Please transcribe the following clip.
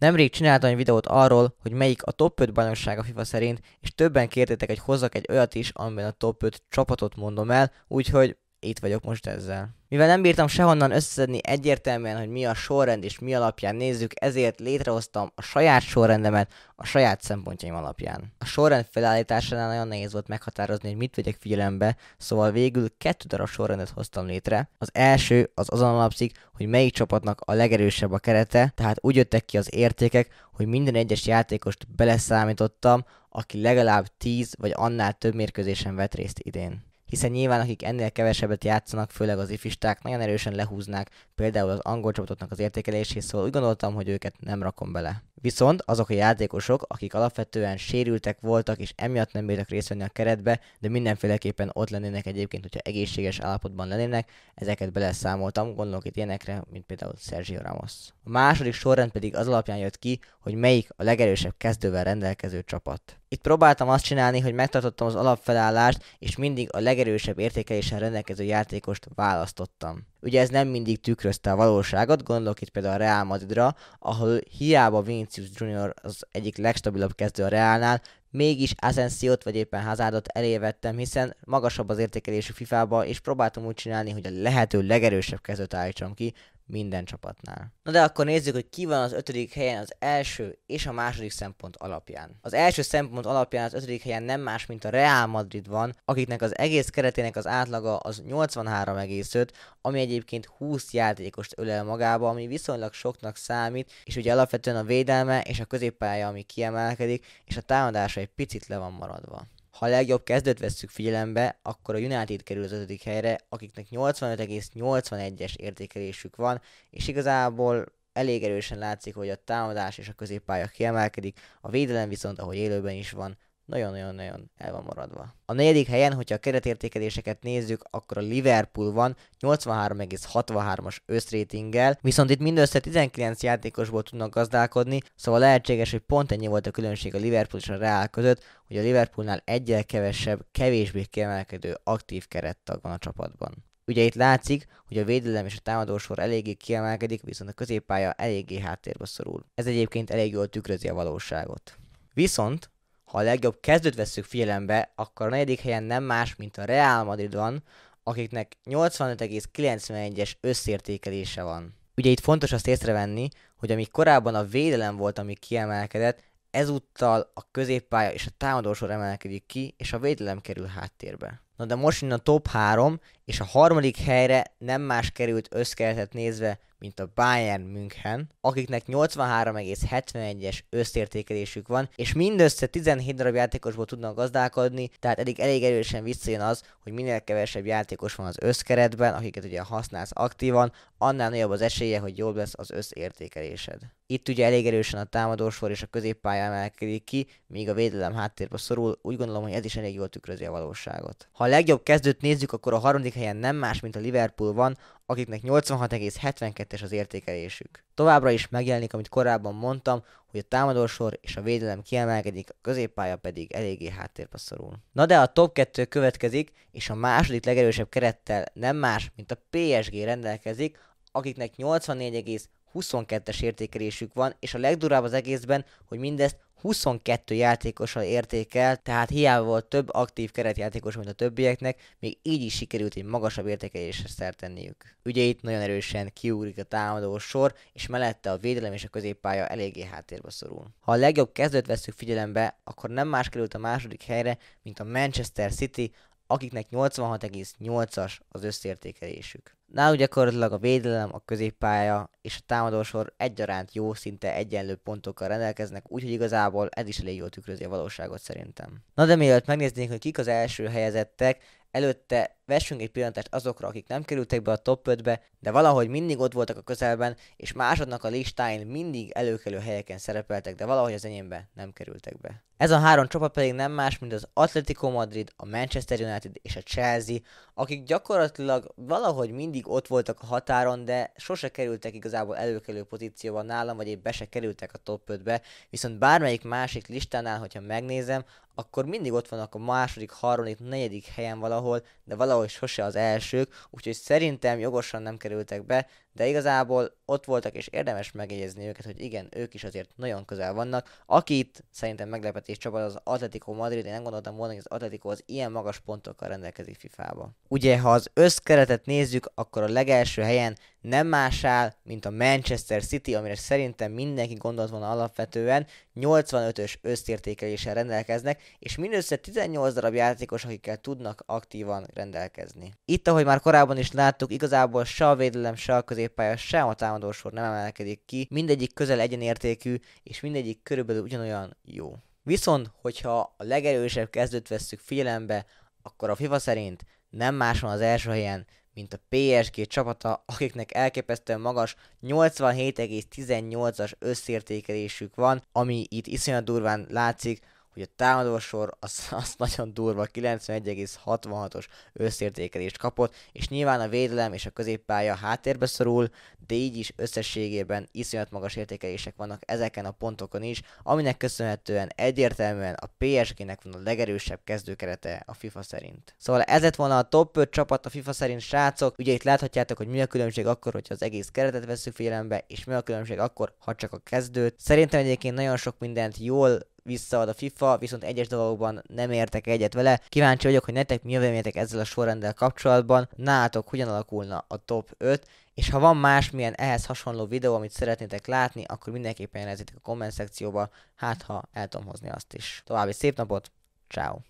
Nemrég csináltam egy videót arról, hogy melyik a top 5 bajnokság a FIFA szerint, és többen kértétek, hogy hozzak egy olyat is, amiben a top 5 csapatot mondom el, úgyhogy itt vagyok most ezzel. Mivel nem bírtam sehonnan összedni egyértelműen, hogy mi a sorrend és mi alapján nézzük, ezért létrehoztam a saját sorrendemet a saját szempontjaim alapján. A sorrend felállításánál nagyon nehéz volt meghatározni, hogy mit vegyek figyelembe, szóval végül kettő darab sorrendet hoztam létre. Az első az azon alapszik, hogy melyik csapatnak a legerősebb a kerete, tehát úgy jöttek ki az értékek, hogy minden egyes játékost beleszámítottam, aki legalább 10 vagy annál több mérkőzésen vett részt idén hiszen nyilván akik ennél kevesebbet játszanak, főleg az ifisták, nagyon erősen lehúznák például az angol csapatoknak az értékelését, szóval úgy gondoltam, hogy őket nem rakom bele. Viszont azok a játékosok, akik alapvetően sérültek voltak és emiatt nem bírtak részt venni a keretbe, de mindenféleképpen ott lennének egyébként, hogyha egészséges állapotban lennének, ezeket beleszámoltam, gondolok itt ilyenekre, mint például Sergio Ramos. A második sorrend pedig az alapján jött ki, hogy melyik a legerősebb kezdővel rendelkező csapat. Itt próbáltam azt csinálni, hogy megtartottam az alapfelállást, és mindig a legerősebb értékeléssel rendelkező játékost választottam. Ugye ez nem mindig tükrözte a valóságot, gondolok itt például a Real Madridra, ahol hiába Vinicius Junior az egyik legstabilabb kezdő a Realnál, Mégis Asensiót vagy éppen Hazardot elévettem, hiszen magasabb az értékelésű FIFA-ba, és próbáltam úgy csinálni, hogy a lehető legerősebb kezdőt állítsam ki minden csapatnál. Na de akkor nézzük, hogy ki van az ötödik helyen az első és a második szempont alapján. Az első szempont alapján az ötödik helyen nem más, mint a Real Madrid van, akiknek az egész keretének az átlaga az 83,5, ami egyébként 20 játékost ölel magába, ami viszonylag soknak számít, és ugye alapvetően a védelme és a középpálya, ami kiemelkedik, és a támadása egy picit le van maradva. Ha a legjobb kezdőt vesszük figyelembe, akkor a United kerül az ötödik helyre, akiknek 85,81-es értékelésük van, és igazából elég erősen látszik, hogy a támadás és a középpálya kiemelkedik, a védelem viszont, ahogy élőben is van, nagyon-nagyon-nagyon el van maradva. A negyedik helyen, hogyha a keretértékeléseket nézzük, akkor a Liverpool van 83,63-as összrétinggel, viszont itt mindössze 19 játékosból tudnak gazdálkodni, szóval lehetséges, hogy pont ennyi volt a különbség a Liverpool és a Real között, hogy a Liverpoolnál egyel kevesebb, kevésbé kiemelkedő aktív kerettag van a csapatban. Ugye itt látszik, hogy a védelem és a támadósor eléggé kiemelkedik, viszont a középpálya eléggé háttérbe szorul. Ez egyébként elég jól tükrözi a valóságot. Viszont ha a legjobb kezdőt vesszük figyelembe, akkor a negyedik helyen nem más, mint a Real Madrid van, akiknek 85,91-es összértékelése van. Ugye itt fontos azt észrevenni, hogy amíg korábban a védelem volt, ami kiemelkedett, ezúttal a középpálya és a támadósor emelkedik ki, és a védelem kerül háttérbe. Na de most jön a top 3, és a harmadik helyre nem más került összkeretet nézve, mint a Bayern München, akiknek 83,71-es összértékelésük van, és mindössze 17 darab játékosból tudnak gazdálkodni, tehát eddig elég erősen visszajön az, hogy minél kevesebb játékos van az összkeretben, akiket ugye használsz aktívan, annál nagyobb az esélye, hogy jobb lesz az összértékelésed. Itt ugye elég erősen a támadósor és a középpálya emelkedik ki, míg a védelem háttérbe szorul, úgy gondolom, hogy ez is elég jól tükrözi a valóságot. Ha a legjobb kezdőt nézzük, akkor a harmadik helyen nem más, mint a Liverpool van, akiknek 86,72-es az értékelésük. Továbbra is megjelenik, amit korábban mondtam, hogy a támadósor és a védelem kiemelkedik, a középpálya pedig eléggé háttérbe szorul. Na de a top 2 következik, és a második legerősebb kerettel nem más, mint a PSG rendelkezik, akiknek 84, 22-es értékelésük van, és a legdurább az egészben, hogy mindezt 22 játékossal értékel, tehát hiába volt több aktív keretjátékos, mint a többieknek, még így is sikerült egy magasabb értékelésre szert tenniük. Ugye itt nagyon erősen kiugrik a támadó sor, és mellette a védelem és a középpálya eléggé háttérbe szorul. Ha a legjobb kezdőt veszük figyelembe, akkor nem más került a második helyre, mint a Manchester City, akiknek 86,8-as az összértékelésük. Náluk gyakorlatilag a védelem, a középpálya és a támadósor egyaránt jó, szinte egyenlő pontokkal rendelkeznek, úgyhogy igazából ez is elég jól tükrözi a valóságot szerintem. Na de mielőtt megnéznénk, hogy kik az első helyezettek, előtte Vessünk egy pillantást azokra, akik nem kerültek be a top 5-be, de valahogy mindig ott voltak a közelben, és másodnak a listáin mindig előkelő helyeken szerepeltek, de valahogy az enyémbe nem kerültek be. Ez a három csapat pedig nem más, mint az Atletico Madrid, a Manchester United és a Chelsea, akik gyakorlatilag valahogy mindig ott voltak a határon, de sose kerültek igazából előkelő pozícióban nálam, vagy épp be se kerültek a top 5-be, viszont bármelyik másik listánál, hogyha megnézem, akkor mindig ott vannak a második, harmadik, negyedik helyen valahol, de valahogy sehol sose az elsők, úgyhogy szerintem jogosan nem kerültek be, de igazából ott voltak, és érdemes megjegyezni őket, hogy igen, ők is azért nagyon közel vannak. Akit szerintem meglepetés csapat az Atletico Madrid, én nem gondoltam volna, hogy az Atletico az ilyen magas pontokkal rendelkezik FIFA-ba. Ugye, ha az összkeretet nézzük, akkor a legelső helyen nem más áll, mint a Manchester City, amire szerintem mindenki gondolt volna alapvetően, 85-ös összértékeléssel rendelkeznek, és mindössze 18 darab játékos, akikkel tudnak aktívan rendelkezni. Itt, ahogy már korábban is láttuk, igazából se a védelem, se a közé középpálya, sem a támadósor nem emelkedik ki, mindegyik közel egyenértékű, és mindegyik körülbelül ugyanolyan jó. Viszont, hogyha a legerősebb kezdőt vesszük figyelembe, akkor a FIFA szerint nem más van az első helyen, mint a PSG csapata, akiknek elképesztően magas 87,18-as összértékelésük van, ami itt iszonyat durván látszik, hogy a támadósor az, az nagyon durva, 91,66-os összértékelést kapott, és nyilván a védelem és a középpálya háttérbe szorul, de így is összességében iszonyat magas értékelések vannak ezeken a pontokon is, aminek köszönhetően egyértelműen a PSG-nek van a legerősebb kezdőkerete a FIFA szerint. Szóval ez lett volna a top 5 csapat a FIFA szerint, srácok. Ugye itt láthatjátok, hogy mi a különbség akkor, hogyha az egész keretet veszük figyelembe, és mi a különbség akkor, ha csak a kezdőt. Szerintem egyébként nagyon sok mindent jól visszaad a FIFA, viszont egyes dolgokban nem értek egyet vele. Kíváncsi vagyok, hogy nektek mi a ezzel a sorrenddel kapcsolatban, nálatok hogyan alakulna a top 5, és ha van másmilyen ehhez hasonló videó, amit szeretnétek látni, akkor mindenképpen jelezzétek a komment szekcióba, hát ha el tudom hozni azt is. További szép napot, ciao.